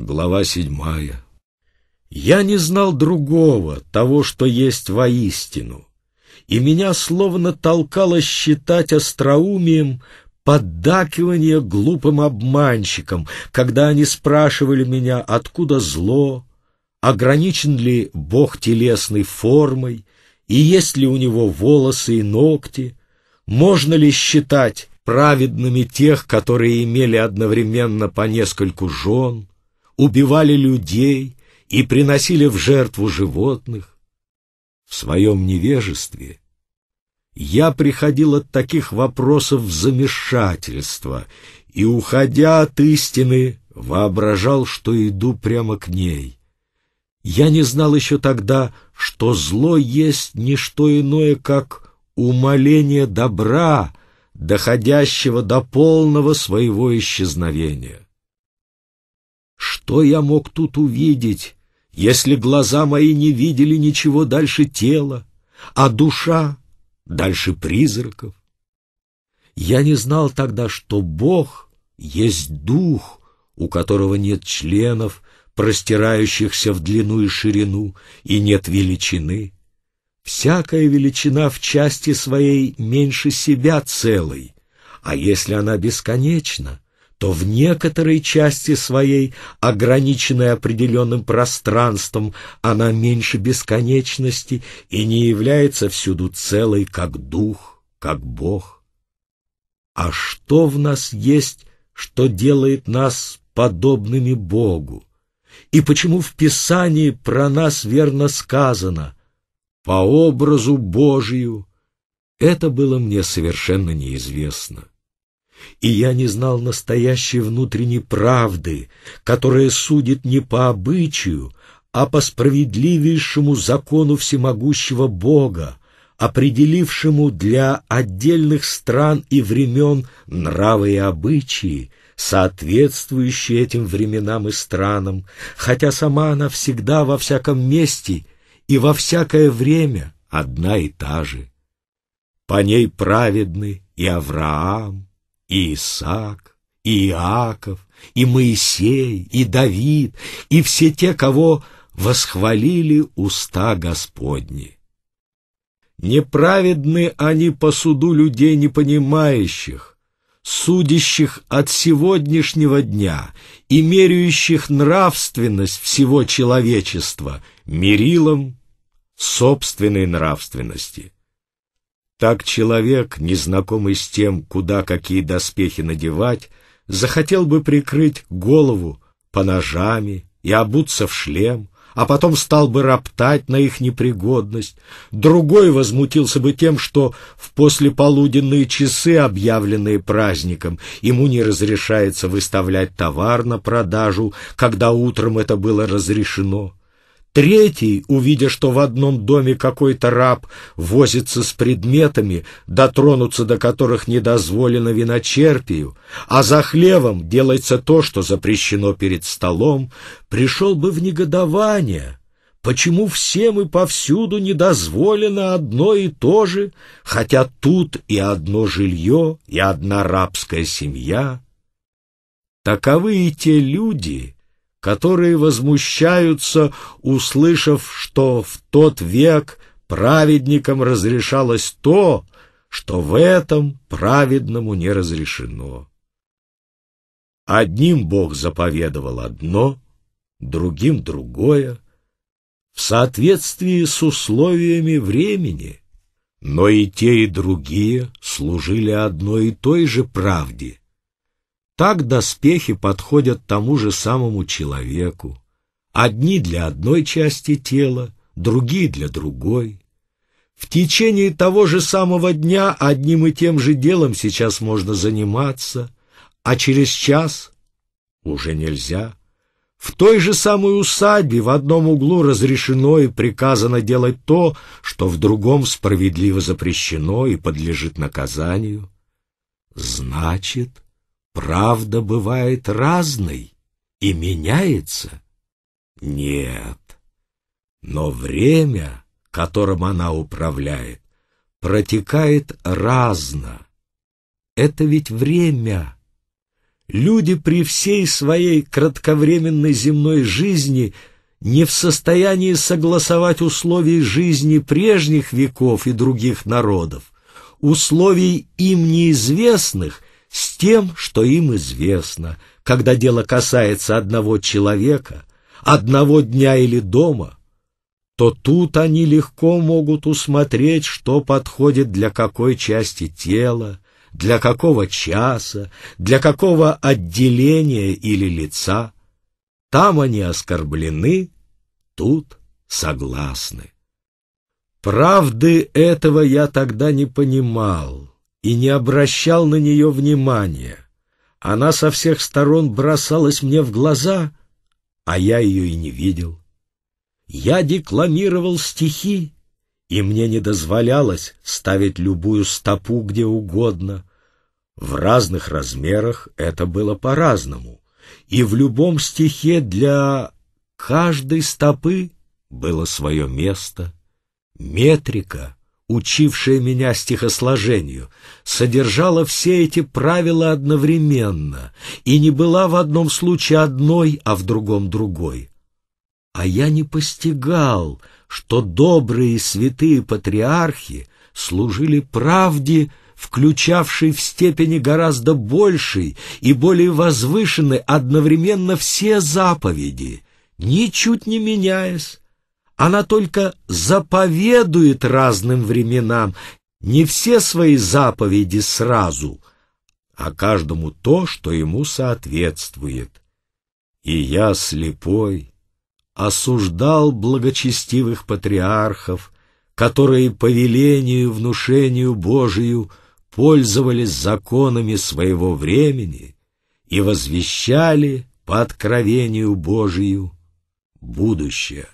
Глава седьмая. Я не знал другого, того, что есть воистину, и меня словно толкало считать остроумием поддакивание глупым обманщикам, когда они спрашивали меня, откуда зло, ограничен ли Бог телесной формой, и есть ли у него волосы и ногти, можно ли считать праведными тех, которые имели одновременно по нескольку жен, убивали людей и приносили в жертву животных. В своем невежестве я приходил от таких вопросов в замешательство и, уходя от истины, воображал, что иду прямо к ней. Я не знал еще тогда, что зло есть не что иное, как умоление добра, доходящего до полного своего исчезновения. Что я мог тут увидеть, если глаза мои не видели ничего дальше тела, а душа дальше призраков? Я не знал тогда, что Бог есть дух, у которого нет членов, простирающихся в длину и ширину, и нет величины. Всякая величина в части своей меньше себя целой, а если она бесконечна, то в некоторой части своей, ограниченной определенным пространством, она меньше бесконечности и не является всюду целой, как дух, как Бог. А что в нас есть, что делает нас подобными Богу? И почему в Писании про нас верно сказано «по образу Божию»? Это было мне совершенно неизвестно и я не знал настоящей внутренней правды, которая судит не по обычаю, а по справедливейшему закону всемогущего Бога, определившему для отдельных стран и времен нравы и обычаи, соответствующие этим временам и странам, хотя сама она всегда во всяком месте и во всякое время одна и та же. По ней праведны и Авраам, и Исаак, и Иаков, и Моисей, и Давид, и все те, кого восхвалили уста Господни. Неправедны они по суду людей непонимающих, судящих от сегодняшнего дня и меряющих нравственность всего человечества мерилом собственной нравственности. Так человек, незнакомый с тем, куда какие доспехи надевать, захотел бы прикрыть голову по ножами и обуться в шлем, а потом стал бы роптать на их непригодность. Другой возмутился бы тем, что в послеполуденные часы, объявленные праздником, ему не разрешается выставлять товар на продажу, когда утром это было разрешено. Третий, увидя, что в одном доме какой-то раб возится с предметами, дотронуться до которых не дозволено виночерпию, а за хлевом делается то, что запрещено перед столом, пришел бы в негодование. Почему всем и повсюду не дозволено одно и то же, хотя тут и одно жилье, и одна рабская семья? Таковы и те люди, которые возмущаются, услышав, что в тот век праведникам разрешалось то, что в этом праведному не разрешено. Одним Бог заповедовал одно, другим другое, в соответствии с условиями времени, но и те, и другие служили одной и той же правде — так доспехи подходят тому же самому человеку. Одни для одной части тела, другие для другой. В течение того же самого дня одним и тем же делом сейчас можно заниматься, а через час уже нельзя. В той же самой усадьбе в одном углу разрешено и приказано делать то, что в другом справедливо запрещено и подлежит наказанию. Значит, Правда бывает разной и меняется? Нет. Но время, которым она управляет, протекает разно. Это ведь время. Люди при всей своей кратковременной земной жизни не в состоянии согласовать условий жизни прежних веков и других народов, условий им неизвестных с тем, что им известно, когда дело касается одного человека, одного дня или дома, то тут они легко могут усмотреть, что подходит для какой части тела, для какого часа, для какого отделения или лица. Там они оскорблены, тут согласны. Правды этого я тогда не понимал, и не обращал на нее внимания. Она со всех сторон бросалась мне в глаза, а я ее и не видел. Я декламировал стихи, и мне не дозволялось ставить любую стопу где угодно. В разных размерах это было по-разному, и в любом стихе для каждой стопы было свое место, метрика — учившая меня стихосложению, содержала все эти правила одновременно и не была в одном случае одной, а в другом другой. А я не постигал, что добрые и святые патриархи служили правде, включавшей в степени гораздо большей и более возвышены одновременно все заповеди, ничуть не меняясь, она только заповедует разным временам, не все свои заповеди сразу, а каждому то, что ему соответствует. И я слепой осуждал благочестивых патриархов, которые по велению внушению Божию пользовались законами своего времени и возвещали по откровению Божию будущее.